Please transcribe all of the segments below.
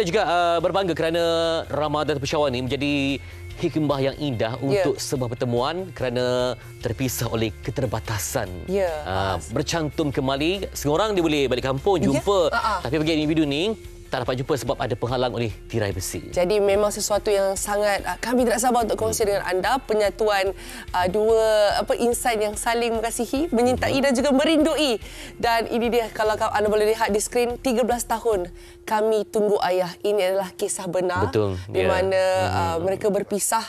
kita juga uh, berbangga kerana Ramadan Peshawar ini menjadi hikmah yang indah yeah. untuk sebuah pertemuan kerana terpisah oleh keterbatasan. Yeah. Ya. Uh, bercantum kembali, seorang dia boleh balik kampung ya. jumpa yeah. Ha, ha. uh-huh. tapi bagi individu ini tak dapat jumpa sebab ada penghalang oleh tirai besi. Jadi memang sesuatu yang sangat ah, kami tidak sabar untuk kongsi dengan anda penyatuan uh, dua apa insan yang saling mengasihi, menyintai mhm. dan juga merindui. Dan ini dia kalau anda boleh lihat di skrin 13 tahun kami tunggu ayah. Ini adalah kisah benar Betul, di ya. mana yeah. Mhm. mereka berpisah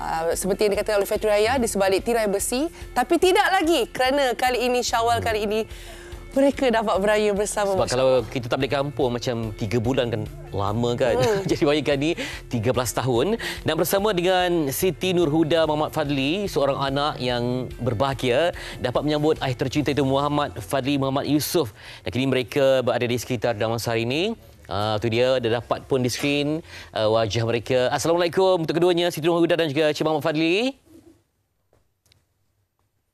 Uh, seperti yang dikatakan oleh Fatri Ayah di sebalik tirai besi tapi tidak lagi kerana kali ini Syawal kali ini mereka dapat beraya bersama. Sebab kalau kita tak balik kampung macam tiga bulan kan lama kan. Hmm. Jadi bayangkan ni 13 tahun dan bersama dengan Siti Nurhuda Muhammad Fadli seorang anak yang berbahagia dapat menyambut ayah tercinta itu Muhammad Fadli Muhammad Yusuf. Dan kini mereka berada di sekitar Damansara ini. Ah uh, tu dia dah dapat pun di skrin uh, ah, wajah mereka. Assalamualaikum untuk keduanya Siti Nurhuda dan juga Cik Muhammad Fadli.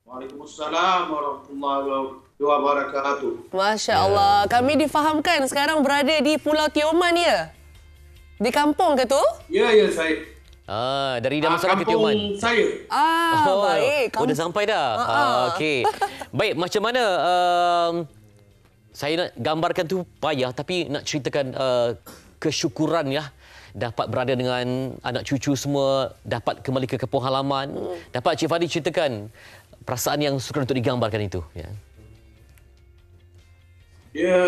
wabarakatuh. Wa barakatuh. Masya Allah. Ya. Kami difahamkan sekarang berada di Pulau Tioman, ya? Di kampung ke tu? Ya, ya, saya. Ha, ah, dari dalam masuk ke Tioman. Kampung saya. Ah, oh, baik. Kamu... Oh, dah sampai dah. Ah, ah. ah okey. baik, macam mana um, saya nak gambarkan tu payah tapi nak ceritakan uh, kesyukuran ya dapat berada dengan anak cucu semua, dapat kembali ke kampung halaman. Hmm. Dapat Cik Fadi ceritakan perasaan yang sukar untuk digambarkan itu, ya ya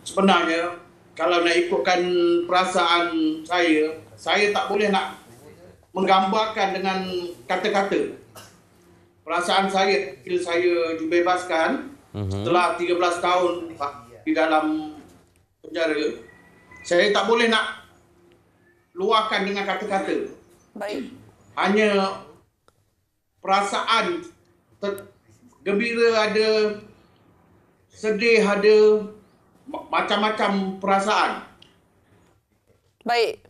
sebenarnya kalau nak ikutkan perasaan saya saya tak boleh nak menggambarkan dengan kata-kata perasaan saya bila saya dibebaskan mhm. setelah 13 tahun di dalam penjara saya tak boleh nak luahkan dengan kata-kata baik hanya perasaan gembira ada sedih ada macam-macam perasaan. Baik.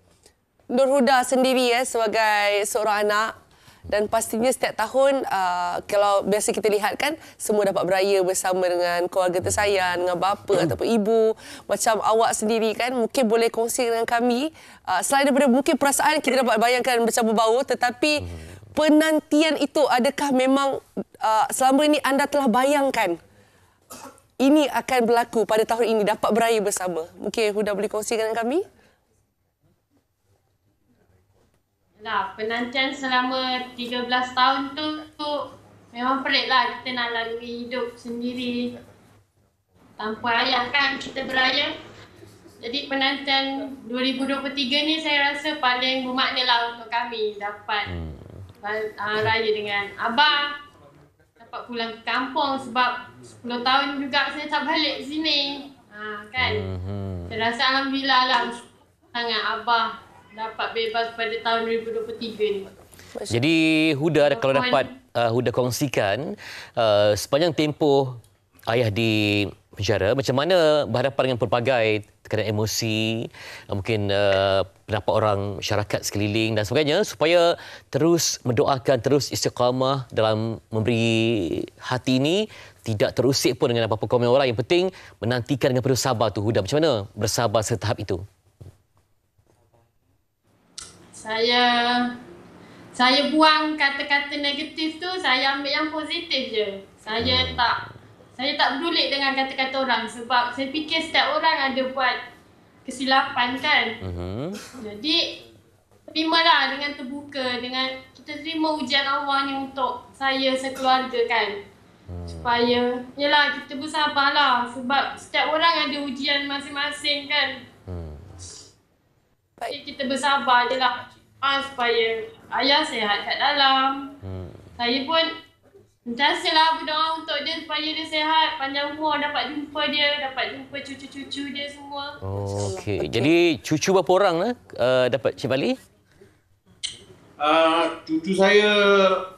Nur Huda sendiri ya sebagai seorang anak dan pastinya setiap tahun uh, kalau biasa kita lihat kan semua dapat beraya bersama dengan keluarga tersayang, dengan bapa hmm. ataupun ibu. Macam awak sendiri kan mungkin boleh kongsi dengan kami uh, selain daripada mungkin perasaan kita dapat bayangkan macam berbau tetapi hmm. penantian itu adakah memang uh, selama ini anda telah bayangkan ini akan berlaku pada tahun ini dapat beraya bersama. Mungkin Huda boleh kongsikan dengan kami. Nah, penantian selama 13 tahun tu, tu memang pelik lah kita nak lalui hidup sendiri tanpa ayah kan kita beraya. Jadi penantian 2023 ni saya rasa paling bermakna lah untuk kami dapat uh, raya dengan abang, dapat pulang ke kampung sebab 10 tahun juga saya tak balik sini. Ha, kan? Mm-hmm. Saya rasa Alhamdulillah lah sangat Abah dapat bebas pada tahun 2023 ni. Jadi Huda ada kalau dapat uh, Huda kongsikan uh, sepanjang tempoh ayah di penjara macam mana berhadapan dengan pelbagai tekanan emosi eh, mungkin uh, orang masyarakat sekeliling dan sebagainya supaya terus mendoakan terus istiqamah dalam memberi hati ini tidak terusik pun dengan apa-apa komen orang yang penting menantikan dengan penuh sabar tu Huda macam mana bersabar setahap itu saya saya buang kata-kata negatif tu saya ambil yang positif je saya hmm. tak saya tak peduli dengan kata-kata orang sebab saya fikir setiap orang ada buat kesilapan kan. Uh-huh. Jadi terimalah dengan terbuka dengan kita terima ujian Allah ni untuk saya sekeluarga kan. Uh-huh. Supaya yalah kita bersabarlah sebab setiap orang ada ujian masing-masing kan. Uh-huh. kita bersabar je lah. Ha, supaya ayah sehat kat dalam. uh Saya pun Terasalah berdoa lah untuk dia supaya dia sehat, panjang umur, dapat jumpa dia, dapat jumpa cucu-cucu dia semua. Oh, okey. Okay. Jadi cucu berapa orang lah? uh, dapat Cik Bali? Uh, ah, cucu saya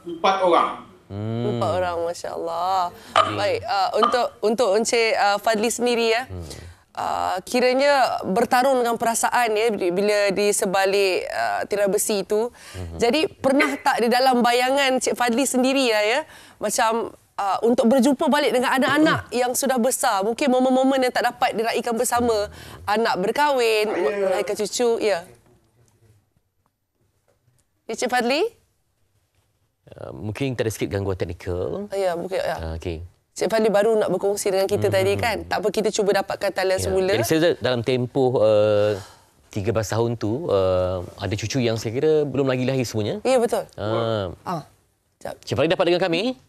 empat orang. Hmm. Empat orang, Masya Allah. Hmm. Baik, uh, untuk untuk Encik uh, Fadli sendiri ya. Hmm. Uh, kiranya bertarung dengan perasaan ya bila di sebalik uh, tirai besi itu. Mm-hmm. Jadi pernah tak di dalam bayangan Cik Fadli sendiri ya, ya macam uh, untuk berjumpa balik dengan anak-anak hmm. yang sudah besar. Mungkin momen-momen yang tak dapat diraihkan bersama. Anak berkahwin, anak ya, ya. cucu. Ya. Yeah. Encik Fadli? Uh, mungkin tadi sikit gangguan teknikal. Uh, ya, yeah, mungkin. Ya. Yeah. Uh, okay. Encik Fadli baru nak berkongsi dengan kita mm-hmm. tadi hmm, kan? Hmm. Tak apa, kita cuba dapatkan talian yeah. semula. Jadi saya dalam tempoh uh, belas tahun tu uh, ada cucu yang saya kira belum lagi lahir semuanya. Ya betul. Ah. Uh, ah. Uh. Cepat dapat dengan kami?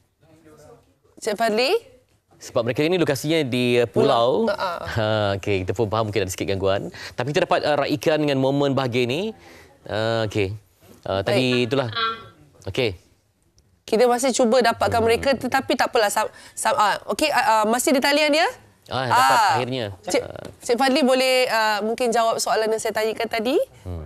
Cik Fadli? Sebab mereka ini lokasinya di pulau. Uh-uh. Ha, ha. ha, okay, kita pun faham mungkin ada sikit gangguan. Tapi kita dapat uh, raikan dengan momen bahagia ini. Uh, okay. uh, tadi itulah. Okay. Kita masih cuba dapatkan hmm. mereka tetapi tak apalah. Sam, sam, uh, ah, okay, uh, ah, uh, ah, masih di talian dia? Ah, dapat uh, akhirnya. Cik, Cik Fadli boleh uh, mungkin jawab soalan yang saya tanyakan tadi? Hmm.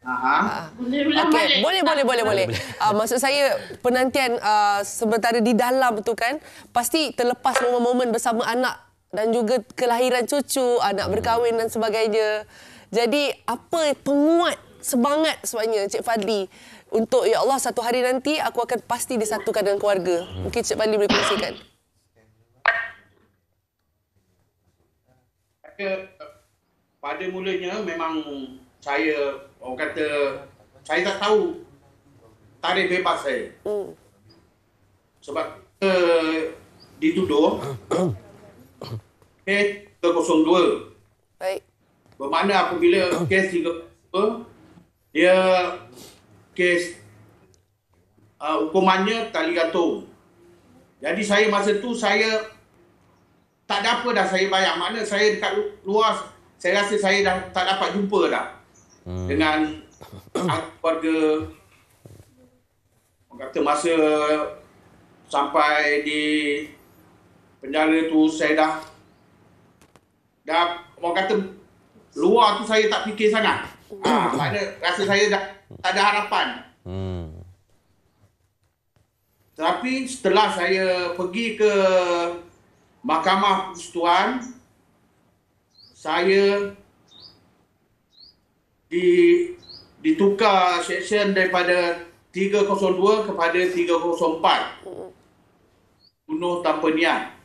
Boleh ulang okay. balik. Boleh, boleh, boleh. boleh. Uh, maksud saya, penantian uh, sementara di dalam tu kan, pasti terlepas momen-momen bersama anak dan juga kelahiran cucu, anak hmm. berkahwin dan sebagainya. Jadi, apa penguat semangat sebenarnya Cik Fadli untuk, ya Allah, satu hari nanti aku akan pasti disatukan dengan keluarga. Hmm. Mungkin Cik Fadli boleh kongsikan. Eh, pada mulanya memang saya orang kata saya tak tahu tarikh bebas saya. Hmm. Sebab kita dituduh kes 302. Baik. Bermakna apabila kes 302 dia kes uh, hukumannya tali gantung. Jadi saya masa tu saya tak ada apa dah saya bayang. Mana saya dekat luar saya rasa saya dah tak dapat jumpa dah hmm. dengan keluarga kata masa sampai di penjara tu saya dah dah orang kata luar tu saya tak fikir sangat Ah, makna rasa saya dah tak ada harapan hmm. tapi setelah saya pergi ke mahkamah persetuan saya di ditukar section daripada 302 kepada 304. Bunuh tanpa niat.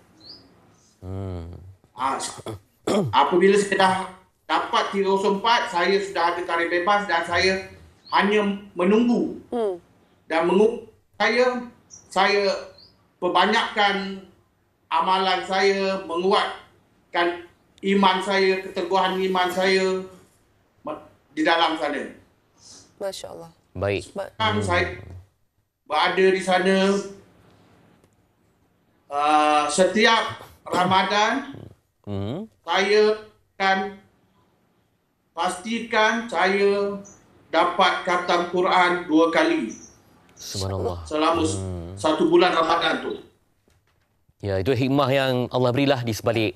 Hmm. Ah, apabila saya dah dapat 304, saya sudah ada tarikh bebas dan saya hanya menunggu. Hmm. Dan menunggu saya, saya perbanyakkan amalan saya, menguatkan iman saya, keteguhan iman saya di dalam sana. Masya Allah. Baik. Sekarang hmm. saya berada di sana uh, setiap Ramadan hmm. saya akan pastikan saya dapat khatam Quran dua kali. Subhanallah. Selama hmm. satu bulan Ramadan tu. Ya, itu hikmah yang Allah berilah di sebalik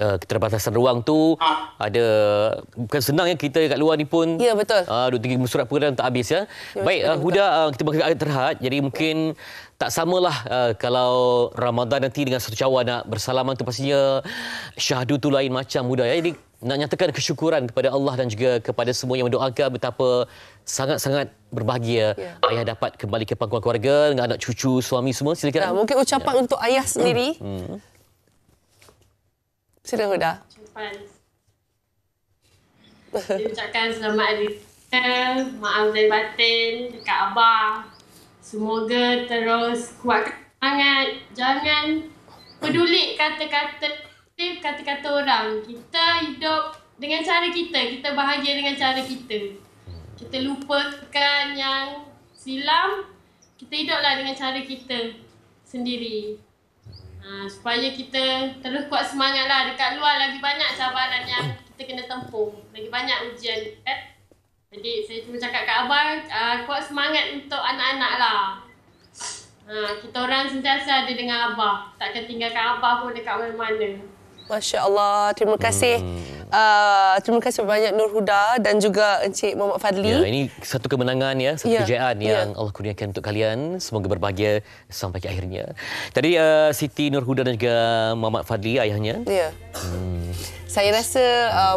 uh, eh, keterbatasan ruang tu ha. ada bukan senang ya kita kat luar ni pun ya betul ah, uh, duk tinggi surat pengurangan tak habis ya, ya baik betul, uh, Huda uh, kita bagi agak terhad jadi mungkin tak samalah uh, kalau Ramadan nanti dengan satu cawan nak bersalaman tu pastinya syahdu tu lain macam Huda ya jadi nak nyatakan kesyukuran kepada Allah dan juga kepada semua yang mendoakan betapa sangat-sangat berbahagia yeah. ayah dapat kembali ke pangkuan keluarga dengan anak cucu suami semua silakan nah, ya, mungkin ucapan ya. untuk ayah sendiri hmm. Sila Huda. Saya ucapkan selamat hari maaf dan batin dekat Abah. Semoga terus kuat sangat. Jangan peduli kata-kata kata-kata orang. Kita hidup dengan cara kita. Kita bahagia dengan cara kita. Kita lupakan yang silam. Kita hiduplah dengan cara kita sendiri. Ah, supaya kita terus kuat semangat lah dekat luar lagi banyak cabaran yang kita kena tempuh lagi banyak ujian kan jadi saya cuma cakap kat abang uh, kuat semangat untuk anak-anak lah ha, kita orang sentiasa ada dengan abah takkan tinggalkan abah pun dekat mana-mana Masya Allah, terima kasih. Hmm uh, terima kasih banyak Nur Huda dan juga Encik Muhammad Fadli. Ya, ini satu kemenangan ya, satu ya. kejayaan ya. yang Allah kurniakan untuk kalian. Semoga berbahagia sampai ke akhirnya. Tadi uh, Siti Nur Huda dan juga Muhammad Fadli ayahnya. Ya. Hmm. Saya rasa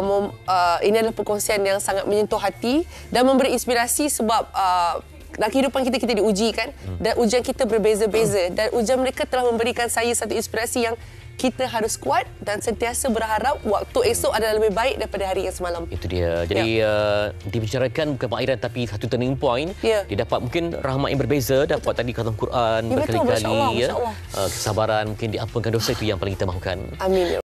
uh, uh, ini adalah perkongsian yang sangat menyentuh hati dan memberi inspirasi sebab uh, dalam kehidupan kita, kita diuji kan? Hmm. Dan ujian kita berbeza-beza. Dan ujian mereka telah memberikan saya satu inspirasi yang kita harus kuat dan sentiasa berharap waktu esok adalah lebih baik daripada hari yang semalam. Itu dia. Jadi ya. uh, dibicarakan bukan Mak Iran tapi satu turning point. Ya. Dia dapat mungkin rahmat yang berbeza. Dapat betul. tadi kata Quran ya, berkali-kali. Ya. Uh, kesabaran mungkin diampunkan dosa itu yang paling kita mahukan. Amin. Ya